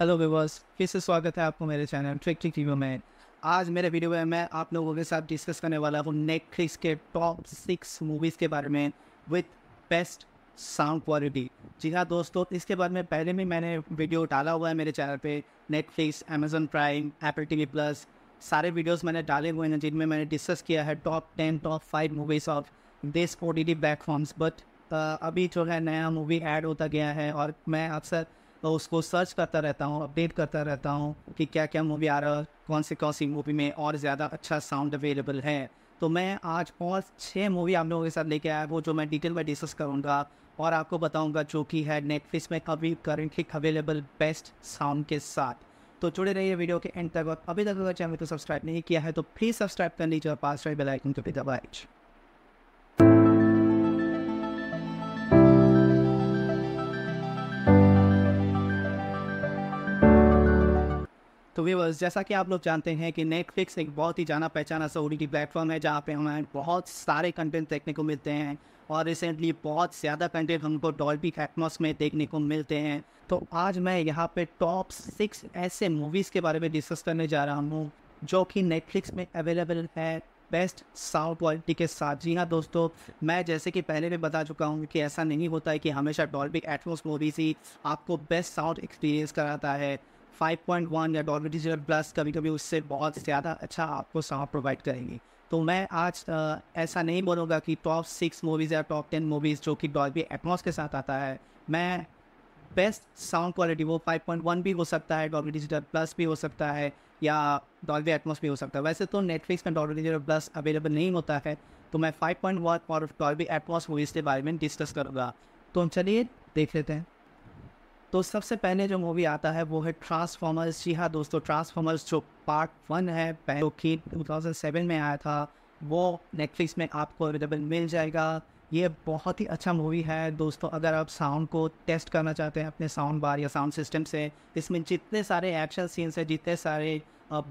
hello viewers फिर से स्वागत है आपको मेरे चैनल ट्रिक ट्रिक टीवी में आज मेरे वीडियो में मैं आप लोगों के साथ डिस्कस करने वाला हूँ नेटफ्लिक्स के टॉप सिक्स मूवीज़ के बारे में विथ बेस्ट साउंड क्वालिटी जी हाँ दोस्तों इसके बारे में पहले भी मैंने वीडियो डाला हुआ है मेरे चैनल पे Netflix Amazon Prime Apple T plus सारे वीडियोस मैंने डाले हुए हैं जिनमें मैंने डिस्कस किया है top ten top five movies of this O T T platforms but अभी जो है नया मूवी ऐड होता गया है और मैं अक्सर तो उसको सर्च करता रहता हूँ अपडेट करता रहता हूँ कि क्या क्या मूवी आ रहा है कौन सी कौन सी मूवी में और ज़्यादा अच्छा साउंड अवेलेबल है तो मैं आज और छः मूवी आप लोगों के साथ लेके आया वो जो मैं डिटेल में डिस्कस करूँगा और आपको बताऊँगा जो कि है नेटफ्लिक्स में अभी करेंटली अवेलेबल बेस्ट साउंड के साथ तो जुड़े रहिए वीडियो के एंड तक और अभी तक अगर चैनल को सब्सक्राइब नहीं किया है तो प्लीज़ सब्सक्राइब कर लीजिए और पास बेल आइकन को भी दबाइए तो व्यूवर्स जैसा कि आप लोग जानते हैं कि नेटफ्लिक्स एक बहुत ही जाना पहचाना सा ओ प्लेटफॉर्म है जहाँ पे हमें बहुत सारे कंटेंट देखने को मिलते हैं और रिसेंटली बहुत ज़्यादा कंटेंट हमको डॉल्बी एटमॉस में देखने को मिलते हैं तो आज मैं यहाँ पे टॉप सिक्स ऐसे मूवीज़ के बारे में डिस्कस करने जा रहा हूँ जो कि नेटफ्लिक्स में अवेलेबल है बेस्ट साउंड क्वालिटी के साथ जी हाँ दोस्तों मैं जैसे कि पहले भी बता चुका हूँ कि ऐसा नहीं होता है कि हमेशा डॉल्बिक एटमोस मूवीज़ ही आपको बेस्ट साउंड एक्सपीरियंस कराता है 5.1 या डॉलर डिजिटल प्लस कभी कभी उससे बहुत ज़्यादा अच्छा आपको साफ प्रोवाइड करेंगी तो मैं आज आ, ऐसा नहीं बोलूँगा कि टॉप सिक्स मूवीज़ या टॉप टेन मूवीज़ जो कि डॉल एटमॉस के साथ आता है मैं बेस्ट साउंड क्वालिटी वो 5.1 भी हो सकता है डॉल्बी डिजिटल प्लस भी हो सकता है या डॉल्बी एटमॉस भी हो सकता है वैसे तो नेटफ्लिक्स में डॉल्बी डिजिटल प्लस अवेलेबल नहीं होता है तो मैं 5.1 और डॉल्बी एटमॉस मूवीज़ के बारे में डिस्कस करूँगा तो हम चलिए देख लेते हैं तो सबसे पहले जो मूवी आता है वो है ट्रांसफॉर्मर्स जी हाँ दोस्तों ट्रांसफॉर्मर्स जो पार्ट वन है जो कि सेवन में आया था वो नेटफ्लिक्स में आपको अवेलेबल मिल जाएगा ये बहुत ही अच्छा मूवी है दोस्तों अगर आप साउंड को टेस्ट करना चाहते हैं अपने साउंड बार या साउंड सिस्टम से इसमें जितने सारे एक्शन सीन्स हैं जितने सारे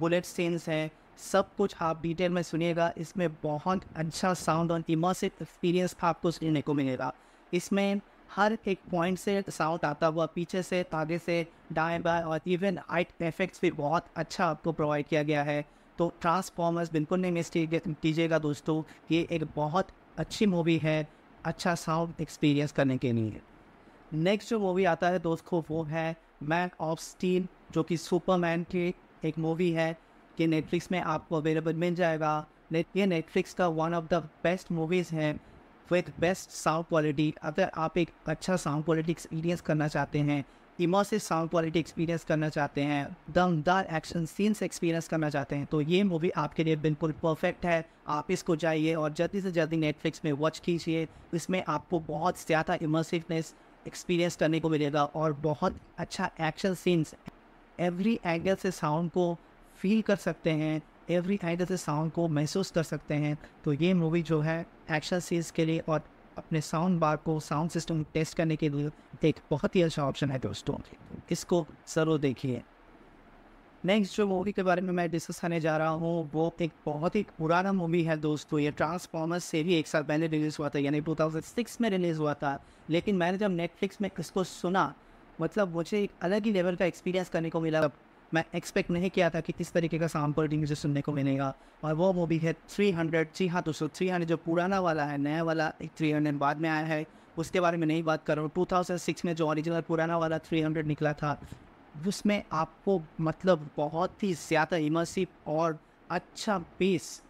बुलेट सीन्स हैं सब कुछ आप डिटेल में सुनिएगा इसमें बहुत अच्छा साउंड और इमर्सिव एक्सपीरियंस आपको सुनने को मिलेगा इसमें हर एक पॉइंट से साउंड आता हुआ पीछे से तागे से डाए बाएँ और इवन आइट इफेक्ट्स भी बहुत अच्छा आपको प्रोवाइड किया गया है तो ट्रांसफॉर्मर्स बिल्कुल नहीं मिस कीजिएगा दोस्तों ये एक बहुत अच्छी मूवी है अच्छा साउंड एक्सपीरियंस करने के लिए नेक्स्ट जो मूवी आता है दोस्तों वो है मैन ऑफ स्टील जो कि सुपरमैन की एक मूवी है ये नेटफ्लिक्स में आपको अवेलेबल मिल जाएगा ये नेटफ्लिक्स का one of the best movies हैं विथ बेस्ट साउंड क्वालिटी अगर आप एक अच्छा साउंड क्वालिटी एक्सपीरियंस करना चाहते हैं इमर्सिव साउंड क्वालिटी एक्सपीरियंस करना चाहते हैं दमदार एक्शन सीन्स एक्सपीरियंस करना चाहते हैं तो ये मूवी आपके लिए बिल्कुल परफेक्ट है आप इसको जाइए और जल्दी से जल्दी नेटफ्लिक्स में वॉच कीजिए इसमें आपको बहुत ज़्यादा इमर्सिवनेस एक्सपीरियंस करने को मिलेगा और बहुत अच्छा एक्शन सीन्स एवरी एंगल से साउंड को फील कर सकते हैं every kind of the sound को महसूस कर सकते हैं तो ये मूवी जो है एक्शन सीन्स के लिए और अपने साउंड बार को साउंड सिस्टम टेस्ट करने के लिए एक बहुत ही अच्छा ऑप्शन है दोस्तों इसको ज़रूर देखिए नेक्स्ट जो मूवी के बारे में मैं डिस्कस करने जा रहा हूँ वो एक बहुत ही पुराना मूवी है दोस्तों ये ट्रांसफॉर्मर्स से भी एक साल पहले रिलीज़ हुआ था यानी 2006 में रिलीज़ हुआ था लेकिन मैंने जब नेटफ्लिक्स में इसको सुना मतलब मुझे एक अलग ही लेवल का एक्सपीरियंस करने को मिला मैं एक्सपेक्ट नहीं किया था कि किस तरीके का सैम्पल पर मुझे सुनने को मिलेगा और वो मूवी है थ्री हंड्रेड जी हाँ दोस्तों थ्री हंड्रेड जो पुराना वाला है नया वाला एक थ्री हंड्रेड बाद में आया है उसके बारे में नहीं बात कर रहा हूँ टू थाउजेंड सिक्स में जो ओरिजिनल पुराना वाला थ्री हंड्रेड निकला था उसमें आपको मतलब बहुत ही ज़्यादा इमर्सिव और अच्छा बेस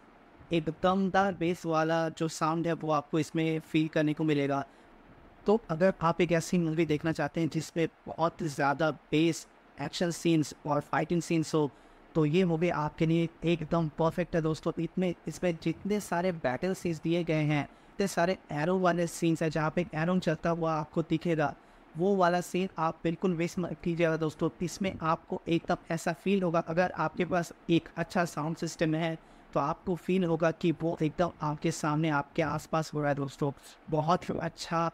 एक दमदार बेस वाला जो साउंड है वो आपको इसमें फील करने को मिलेगा तो अगर आप एक ऐसी मूवी देखना चाहते हैं जिसमें बहुत ज़्यादा बेस एक्शन सीन्स और फाइटिंग सीन्स हो तो ये मूवी आपके लिए एकदम परफेक्ट है दोस्तों इतने इसमें जितने सारे बैटल सीन्स दिए गए हैं इतने सारे एरो वाले सीन्स हैं जहाँ पे एरो चलता हुआ आपको दिखेगा वो वाला सीन आप बिल्कुल वेस्ट मत कीजिएगा दोस्तों इसमें आपको एकदम ऐसा फील होगा अगर आपके पास एक अच्छा साउंड सिस्टम है तो आपको फील होगा कि वो एकदम आपके सामने आपके आसपास हो रहा है दोस्तों बहुत ही अच्छा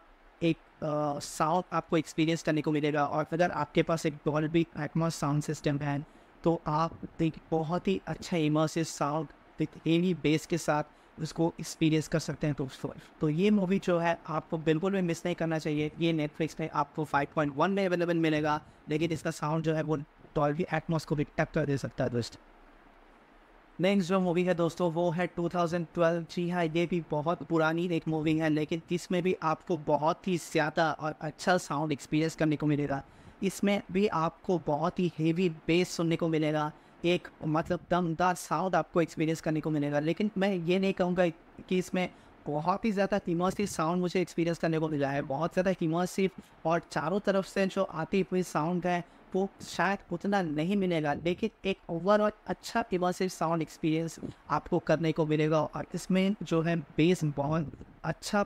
साउंड आपको एक्सपीरियंस करने को मिलेगा और अगर आपके पास एक भी एटमॉस साउंड सिस्टम है तो आप एक बहुत ही अच्छा immersive sound with any bass के साथ उसको एक्सपीरियंस कर सकते हैं दोस्तों तो ये मूवी जो है आपको बिल्कुल भी मिस नहीं करना चाहिए ये नेटफ्लिक्स में आपको 5.1 में अवेलेबल मिलेगा लेकिन इसका साउंड जो है वो भी एटमॉस को भी टक्कर दे सकता है दोस्त नेक्स्ट जो मूवी है दोस्तों वो है 2012 जी हाँ ये भी बहुत पुरानी एक मूवी है लेकिन इसमें भी आपको बहुत ही ज़्यादा और अच्छा साउंड एक्सपीरियंस करने को मिलेगा इसमें भी आपको बहुत ही हेवी बेस सुनने को मिलेगा एक मतलब दमदार साउंड आपको एक्सपीरियंस करने को मिलेगा लेकिन मैं ये नहीं कहूँगा कि इसमें बहुत ही ज़्यादा इमोसिव साउंड मुझे एक्सपीरियंस करने को मिला है बहुत ज़्यादा इमोसिव और चारों तरफ से जो आती हुई साउंड है आपको शायद उतना नहीं मिलेगा लेकिन एक ओवरऑल अच्छा इमर्सिव साउंड एक्सपीरियंस आपको करने को मिलेगा और इसमें जो है बेस बहुत अच्छा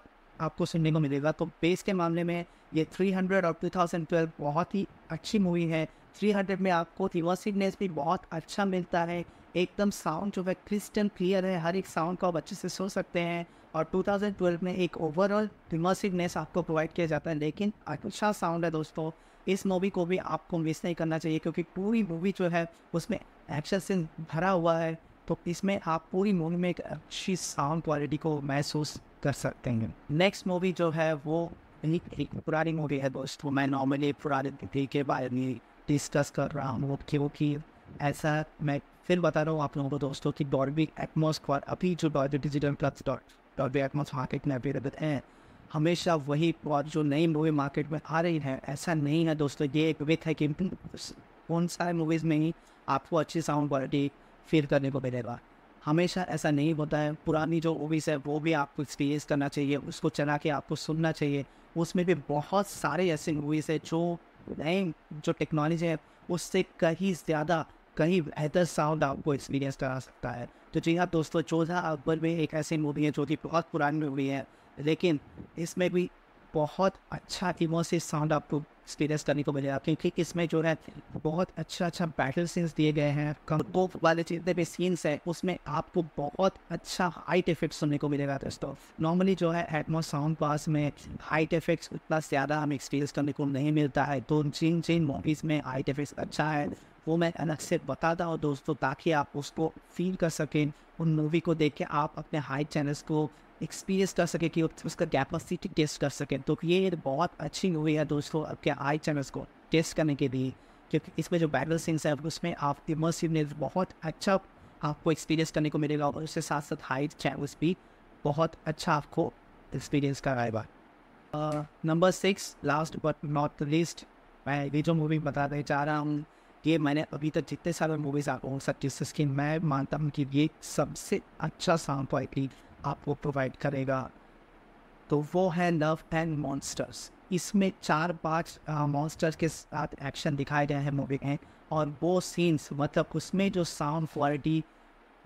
आपको सुनने को मिलेगा तो बेस के मामले में ये 300 और 2012 बहुत ही अच्छी मूवी है 300 में आपको इमर्सिवनेस भी बहुत अच्छा मिलता है एकदम साउंड जो है क्रिस्टल क्लियर है हर एक साउंड को आप अच्छे से सुन सकते हैं और 2012 में एक ओवरऑल इमर्सिवनेस आपको प्रोवाइड किया जाता है लेकिन अच्छा साउंड है दोस्तों इस मूवी को भी आपको मिस नहीं करना चाहिए क्योंकि पूरी मूवी जो है उसमें एक्शन से भरा हुआ है तो इसमें आप पूरी मूवी में एक अच्छी साउंड क्वालिटी को महसूस कर सकते हैं नेक्स्ट मूवी जो है वो एक पुरानी मूवी है दोस्तों मैं नॉर्मली पुरानी मूवी के बारे में डिस्कस कर रहा हूँ क्योंकि ऐसा मैं फिर बता रहा हूँ आप लोगों को दोस्तों की डॉर्बी एटमोस अभी जो Dolby digital plus dot Dolby Atmos के अवेलेबल हैं हमेशा वही प्लॉट जो नई मूवी मार्केट में आ रही है ऐसा नहीं है दोस्तों ये एक विथ है कि कौन सारे मूवीज़ में ही आपको अच्छी साउंड क्वालिटी फील करने को मिलेगा हमेशा ऐसा नहीं होता है पुरानी जो मूवीज़ है वो भी आपको एक्सपीरियंस करना चाहिए उसको चला के आपको सुनना चाहिए उसमें भी बहुत सारे ऐसे मूवीज़ है जो नए जो टेक्नोलॉजी है उससे कहीं ज़्यादा कहीं बेहतर साउंड आपको एक्सपीरियंस करा सकता है तो जी हाँ दोस्तों चौदह अकबर में एक ऐसी मूवी है जो कि बहुत पुरानी मूवी है लेकिन इसमें भी बहुत अच्छा इमोसिव साउंड आपको एक्सपीरियंस करने को मिलेगा क्योंकि इसमें जो है बहुत अच्छा अच्छा बैटल सीन्स दिए गए हैं तो वाले जितने भी सीन्स हैं उसमें आपको बहुत अच्छा हाइट इफेक्ट सुनने को मिलेगा दोस्तों नॉर्मली जो है एटमोस साउंड पास में हाइट इफेक्ट्स उतना ज़्यादा हमें एक्सपीरियंस करने को नहीं मिलता है तो जिन जिन मूवीज़ में हाइट इफेक्ट्स अच्छा है वो मैं अलग से बताता हूँ दोस्तों ताकि आप उसको फील कर सकें उन मूवी को देख के आप अपने हाइट चैनल्स को एक्सपीरियंस कर सके कि उसका कैपेसिटी टेस्ट कर सके तो ये बहुत अच्छी मूवी है दोस्तों आपके आई चैनल्स को टेस्ट करने के लिए क्योंकि इसमें जो बैटल सीन्स है उसमें आप इमर्सिवनेस बहुत अच्छा आपको एक्सपीरियंस करने को मिलेगा और उसके साथ साथ हाई चैनल्स भी बहुत अच्छा आपको एक्सपीरियंस कराएगा number six last but not least मैं ये जो मूवी बताने चाह रहा हूँ ये मैंने अभी तक जितने सारे मूवीज़ आपको सकती जिसकी मैं मानता हूँ कि ये सबसे अच्छा साउंड पॉइंट आपको प्रोवाइड करेगा तो वो है लव एंड मॉन्स्टर्स इसमें चार पांच मॉन्स्टर्स के साथ एक्शन दिखाए गए हैं मूवी में और वो सीन्स मतलब उसमें जो साउंड क्वालिटी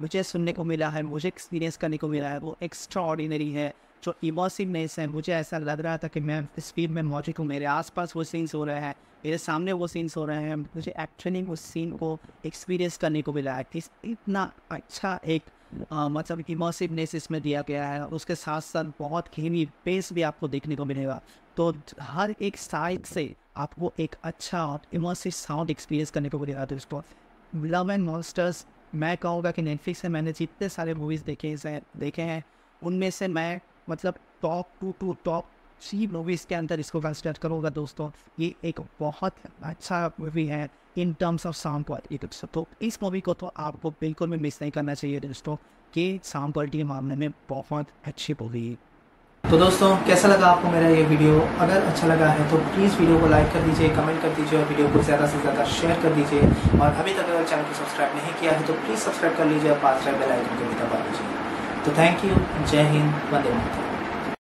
मुझे सुनने को मिला है मुझे एक्सपीरियंस करने को मिला है वो एक्स्ट्रा ऑर्डिनरी है जो इमोसिवनेस है मुझे ऐसा लग रहा था कि मैं इस फिल्म में मौजूद हूँ मेरे आसपास वो सीन्स हो रहे हैं मेरे सामने वो सीन्स हो रहे हैं मुझे एक्चुअली उस सीन को एक्सपीरियंस करने को मिला है इतना अच्छा एक मतलब इमर्सिवनेस इसमें दिया गया है उसके साथ साथ बहुत हेवी पेस भी आपको देखने को मिलेगा तो हर एक साइड से आपको एक अच्छा और इमर्सिव साउंड एक्सपीरियंस करने को मिलेगा तो उसको लव एंड मॉन्स्टर्स मैं कहूँगा कि नेटफ्लिक्स से मैंने जितने सारे मूवीज़ देखे हैं देखे हैं उनमें से मैं मतलब top two two top three movies के अंदर इसको कंसिडर करूँगा दोस्तों ये एक बहुत अच्छा मूवी है in terms of sound quality तो इस मूवी को तो आपको बिल्कुल भी मिस नहीं करना चाहिए दोस्तों कि साउंड क्वालिटी के मामले में बहुत अच्छी मूवी है तो दोस्तों कैसा लगा आपको मेरा ये वीडियो अगर अच्छा लगा है तो प्लीज़ वीडियो को लाइक कर दीजिए कमेंट कर दीजिए और वीडियो को ज़्यादा से ज़्यादा शेयर कर दीजिए और अभी तक अगर चैनल को सब्सक्राइब नहीं किया है तो प्लीज़ सब्सक्राइब कर लीजिए और पास बेल आइकन को भी दबा दीजिए तो थैंक यू जय हिंद वंदे मातरम